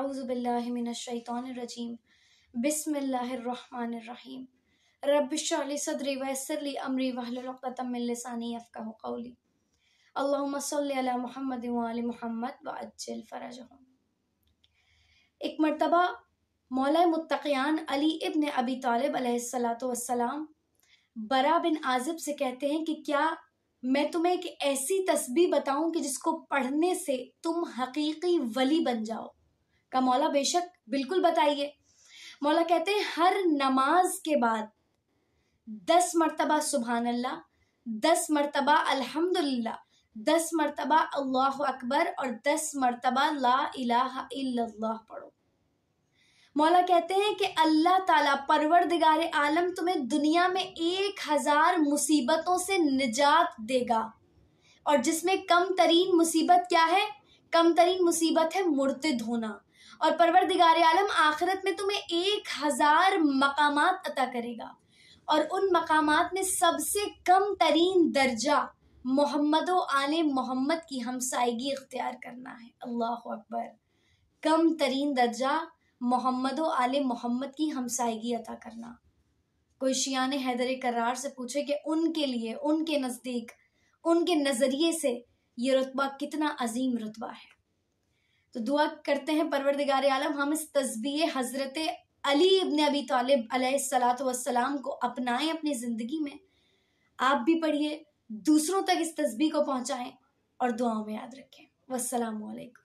आउज़बिल्लिमिनशैतरजीम बिसमीम रबली सदरी वसरली अमरी वहलतमिलसानी अफ़ाक़ली अल्लासल महमद महमद व अज्जल फ़रज एक मरतबा मौल मुतक़ियान अली इबन अबी तालब सलाम बरा बिन आजिब से कहते हैं कि क्या मैं तुम्हें एक ऐसी तस्बी बताऊं कि जिसको पढ़ने से तुम हकीकी वली बन जाओ का मौला बेशक बिल्कुल बताइए मौला कहते हैं हर नमाज के बाद दस मरतबा सुबहान अल्लाह दस मरतबा अल्हम्दुलिल्लाह दस मरतबा अल्लाह अकबर और दस मरतबा ला इलाहा इल्लल्लाह पढ़ो मौला कहते हैं कि अल्लाह ताला परवरदिगार आलम तुम्हें दुनिया में एक हज़ार मुसीबतों से निजात देगा और जिसमें कम तरीन मुसीबत क्या है कम तरीन मुसीबत है मुर्तिद होना और दिगार आलम आखिरत में तुम्हें एक हज़ार मकाम अता करेगा और उन मकाम में सबसे कम तरीन दर्जा मोहम्मद आल मोहम्मद की हमसाइगी इख्तियार करना है अल्लाह अकबर कम तरीन दर्जा मोहम्मद आल मोहम्मद की हमसाइगी अता करना कोई शिया ने हैदर करार से पूछे कि उनके लिए उनके नज़दीक उनके नज़रिए से ये रुतबा कितना अजीम रुतबा है तो दुआ करते हैं परवरदिगार आलम हम इस तस्बी हज़रत अली इबन अबी तालिब वसलाम को अपनाएं अपनी ज़िंदगी में आप भी पढ़िए दूसरों तक इस तस्बी को पहुँचाएँ और दुआओं में याद रखें वालेकुम